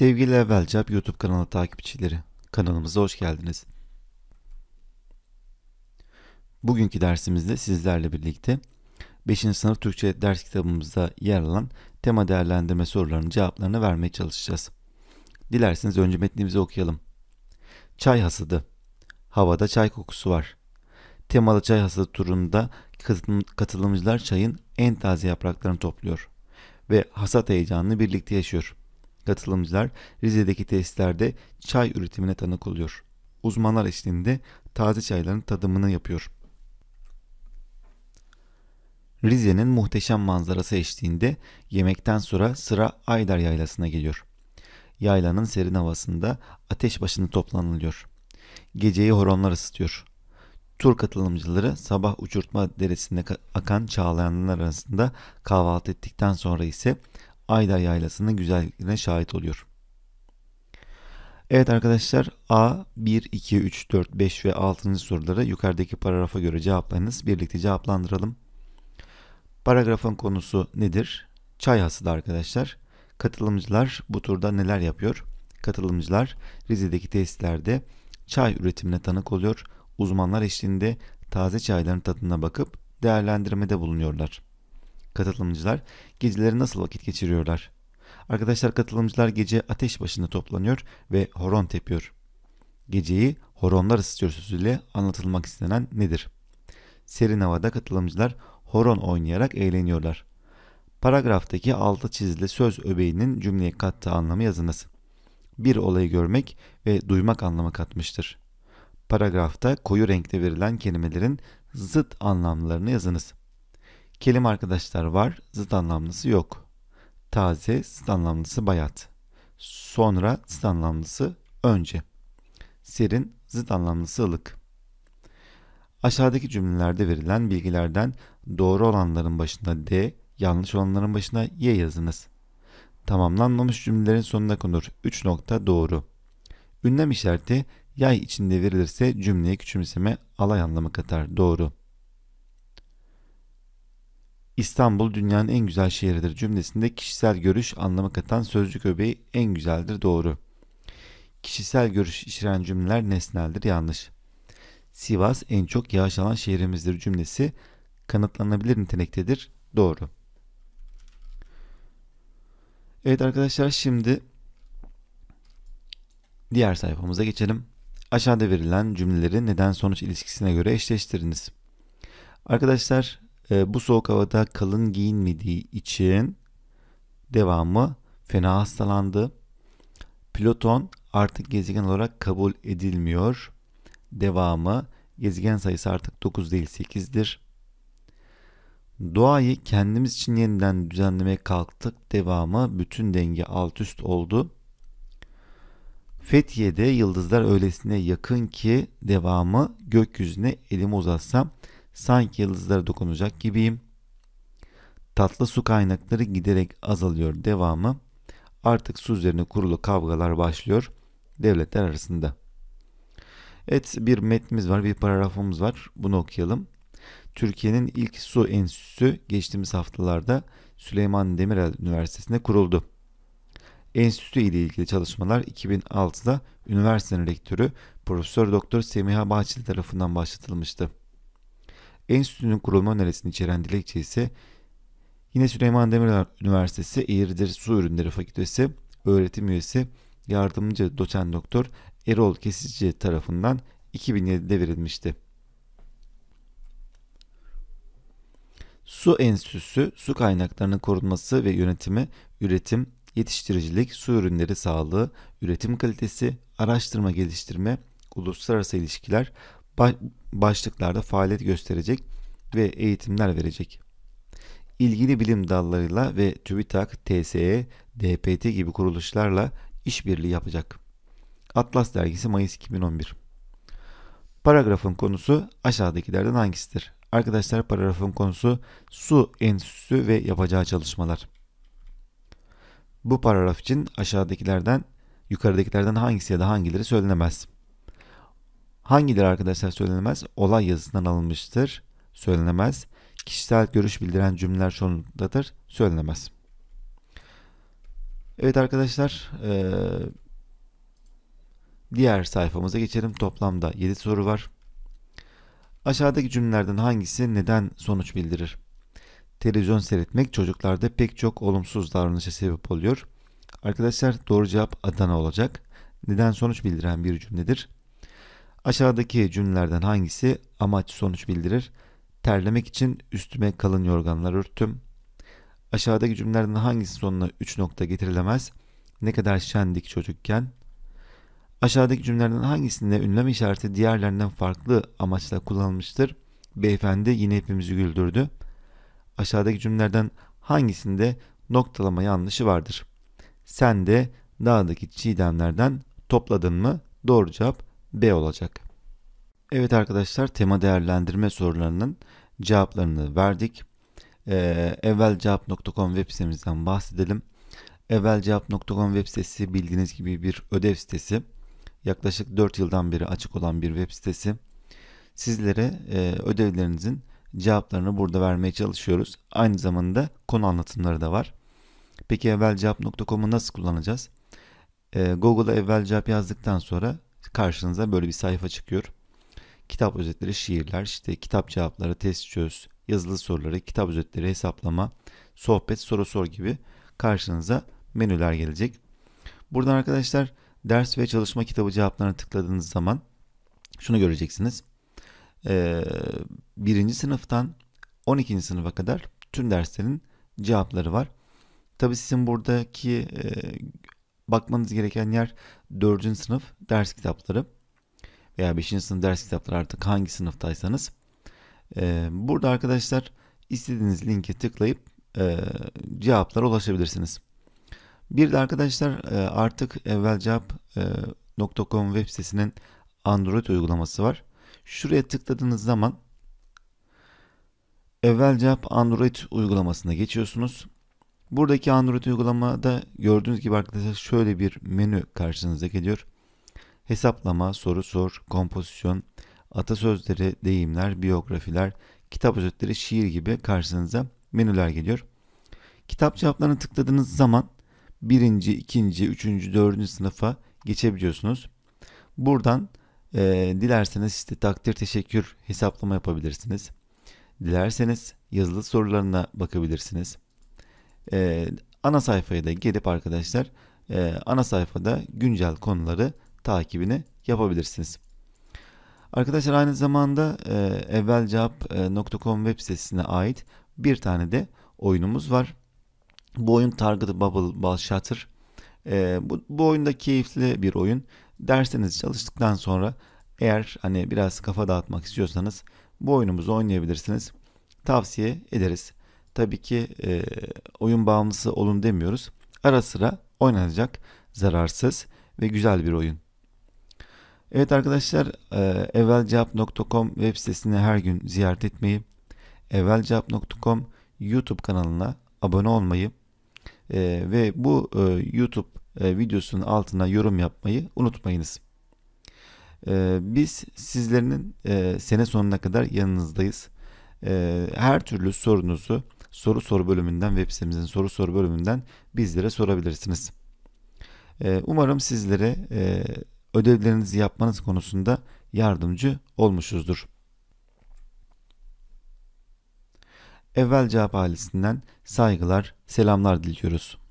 Sevgili Evvelcap YouTube kanalı takipçileri, kanalımıza hoş geldiniz. Bugünkü dersimizde sizlerle birlikte 5. sınıf Türkçe ders kitabımızda yer alan tema değerlendirme sorularının cevaplarını vermeye çalışacağız. Dilerseniz önce metnimizi okuyalım. Çay hasadı. Havada çay kokusu var. Temalı çay hasadı turunda katılımcılar çayın en taze yapraklarını topluyor ve hasat heyecanını birlikte yaşıyor. Katılımcılar Rize'deki testlerde çay üretimine tanık oluyor. Uzmanlar eşliğinde taze çayların tadımını yapıyor. Rize'nin muhteşem manzarası eşliğinde yemekten sonra sıra Aydar Yaylası'na geliyor. Yaylanın serin havasında ateş başında toplanılıyor. Geceyi horonlar ısıtıyor. Tur katılımcıları sabah uçurtma deresinde akan çağlayanlar arasında kahvaltı ettikten sonra ise Ayda Yaylası'nın güzelliğine şahit oluyor. Evet arkadaşlar A, 1, 2, 3, 4, 5 ve 6. soruları yukarıdaki paragrafa göre cevaplarınız Birlikte cevaplandıralım. Paragrafın konusu nedir? Çay hasılı arkadaşlar. Katılımcılar bu turda neler yapıyor? Katılımcılar Rize'deki tesislerde çay üretimine tanık oluyor. Uzmanlar eşliğinde taze çayların tadına bakıp değerlendirmede bulunuyorlar. Katılımcılar geceleri nasıl vakit geçiriyorlar? Arkadaşlar katılımcılar gece ateş başında toplanıyor ve horon tepiyor. Geceyi horonlar ısıtıyor sözüyle anlatılmak istenen nedir? Serin havada katılımcılar horon oynayarak eğleniyorlar. Paragraftaki altı çizili söz öbeğinin cümleye kattığı anlamı yazınız. Bir olayı görmek ve duymak anlamı katmıştır. Paragrafta koyu renkte verilen kelimelerin zıt anlamlarını yazınız. Kelime arkadaşlar var, zıt anlamlısı yok. Taze, zıt anlamlısı bayat. Sonra, zıt anlamlısı önce. Serin, zıt anlamlısı ılık. Aşağıdaki cümlelerde verilen bilgilerden doğru olanların başında D, yanlış olanların başına Y yazınız. Tamamlanmamış cümlelerin sonunda konur. 3 nokta doğru. Ünlem işareti yay içinde verilirse cümleye küçümseme alay anlamı katar. Doğru. İstanbul dünyanın en güzel şehridir cümlesinde kişisel görüş anlamı katan sözcük öbeği en güzeldir doğru. Kişisel görüş içeren cümleler nesneldir yanlış. Sivas en çok yağış alan şehrimizdir cümlesi kanıtlanabilir niteliktedir doğru. Evet arkadaşlar şimdi diğer sayfamıza geçelim. Aşağıda verilen cümleleri neden sonuç ilişkisine göre eşleştiriniz. Arkadaşlar e, bu soğuk havada kalın giyinmediği için devamı fena hastalandı. Pluton artık gezegen olarak kabul edilmiyor. Devamı gezegen sayısı artık 9 değil 8'dir. Doğayı kendimiz için yeniden düzenlemeye kalktık. Devamı bütün denge alt üst oldu. Fethiye'de yıldızlar öylesine yakın ki devamı gökyüzüne elimi uzatsam Sanki yıldızlara dokunacak gibiyim. Tatlı su kaynakları giderek azalıyor devamı. Artık su üzerine kurulu kavgalar başlıyor devletler arasında. Evet bir metnimiz var, bir paragrafımız var. Bunu okuyalım. Türkiye'nin ilk su enstitüsü geçtiğimiz haftalarda Süleyman Demirel Üniversitesi'nde kuruldu. Enstitü ile ilgili çalışmalar 2006'da üniversitenin rektörü Profesör Doktor Semiha Bahçeli tarafından başlatılmıştı. Enstitünün kurulma önerisini içeren dilekçe ise yine Süleyman Demirel Üniversitesi Eğirdir Su Ürünleri Fakültesi öğretim üyesi yardımcı doçent doktor Erol Kesici tarafından 2007'de verilmişti. Su Enstitüsü, su kaynaklarının korunması ve yönetimi, üretim, yetiştiricilik, su ürünleri sağlığı, üretim kalitesi, araştırma geliştirme, uluslararası ilişkiler, başlıklarda faaliyet gösterecek ve eğitimler verecek. İlgili bilim dallarıyla ve TÜBİTAK, TSE, DPT gibi kuruluşlarla işbirliği yapacak. Atlas dergisi Mayıs 2011. Paragrafın konusu aşağıdakilerden hangisidir? Arkadaşlar paragrafın konusu su endüstrisi ve yapacağı çalışmalar. Bu paragraf için aşağıdakilerden yukarıdakilerden hangisi ya da hangileri söylenemez. Hangileri arkadaşlar söylenemez? Olay yazısından alınmıştır. Söylenemez. Kişisel görüş bildiren cümleler sonundadır. Söylenemez. Evet arkadaşlar. Ee, diğer sayfamıza geçelim. Toplamda 7 soru var. Aşağıdaki cümlelerden hangisi neden sonuç bildirir? Televizyon seyretmek çocuklarda pek çok olumsuz davranışa sebep oluyor. Arkadaşlar doğru cevap Adana olacak. Neden sonuç bildiren bir cümledir. Aşağıdaki cümlelerden hangisi amaç sonuç bildirir? Terlemek için üstüme kalın yorganlar örttüm. Aşağıdaki cümlelerden hangisi sonuna 3 nokta getirilemez? Ne kadar şendik çocukken. Aşağıdaki cümlelerden hangisinde ünlem işareti diğerlerinden farklı amaçla kullanılmıştır? Beyefendi yine hepimizi güldürdü. Aşağıdaki cümlelerden hangisinde noktalama yanlışı vardır? Sen de dağdaki çiğdemlerden topladın mı? Doğru cevap B olacak. Evet arkadaşlar tema değerlendirme sorularının cevaplarını verdik. Ee, evvelcevap.com web sitemizden bahsedelim. Evvelcevap.com web sitesi bildiğiniz gibi bir ödev sitesi. Yaklaşık 4 yıldan beri açık olan bir web sitesi. Sizlere e, ödevlerinizin cevaplarını burada vermeye çalışıyoruz. Aynı zamanda konu anlatımları da var. Peki evvelcevap.com'u nasıl kullanacağız? E, Google'a evvelcevap yazdıktan sonra karşınıza böyle bir sayfa çıkıyor. Kitap özetleri, şiirler, işte kitap cevapları, test çöz, yazılı soruları, kitap özetleri, hesaplama, sohbet, soru sor gibi karşınıza menüler gelecek. Buradan arkadaşlar ders ve çalışma kitabı cevaplarına tıkladığınız zaman şunu göreceksiniz. Ee, birinci sınıftan 12. sınıfa kadar tüm derslerin cevapları var. Tabi sizin buradaki e, bakmanız gereken yer 4. sınıf ders kitapları veya 5. sınıf ders kitapları artık hangi sınıftaysanız. Ee, burada arkadaşlar istediğiniz linke tıklayıp e, cevaplara ulaşabilirsiniz. Bir de arkadaşlar e, artık evvelcevap.com e, web sitesinin Android uygulaması var. Şuraya tıkladığınız zaman evvelcevap Android uygulamasına geçiyorsunuz. Buradaki Android uygulamada gördüğünüz gibi arkadaşlar şöyle bir menü karşınıza geliyor. Hesaplama, soru sor, kompozisyon, atasözleri, deyimler, biyografiler, kitap özetleri, şiir gibi karşınıza menüler geliyor. Kitap cevaplarını tıkladığınız zaman birinci, ikinci, üçüncü, dördüncü sınıfa geçebiliyorsunuz. Buradan e, dilerseniz işte takdir teşekkür hesaplama yapabilirsiniz. Dilerseniz yazılı sorularına bakabilirsiniz. E, ana sayfaya da gelip arkadaşlar e, ana sayfada güncel konuları takibini yapabilirsiniz. Arkadaşlar aynı zamanda e, evvelcevap.com web sitesine ait bir tane de oyunumuz var. Bu oyun Target Bubble Ball Shutter. E, bu, bu oyunda keyifli bir oyun. Dersiniz çalıştıktan sonra eğer hani biraz kafa dağıtmak istiyorsanız bu oyunumuzu oynayabilirsiniz. Tavsiye ederiz tabii ki e, oyun bağımlısı olun demiyoruz. Ara sıra oynanacak zararsız ve güzel bir oyun. Evet arkadaşlar e, evvelcevap.com web sitesini her gün ziyaret etmeyi, evvelcevap.com YouTube kanalına abone olmayı e, ve bu e, YouTube e, videosunun altına yorum yapmayı unutmayınız. E, biz sizlerinin e, sene sonuna kadar yanınızdayız. E, her türlü sorunuzu soru soru bölümünden web sitemizin soru soru bölümünden bizlere sorabilirsiniz. Ee, umarım sizlere e, ödevlerinizi yapmanız konusunda yardımcı olmuşuzdur. Evvel cevap ailesinden saygılar, selamlar diliyoruz.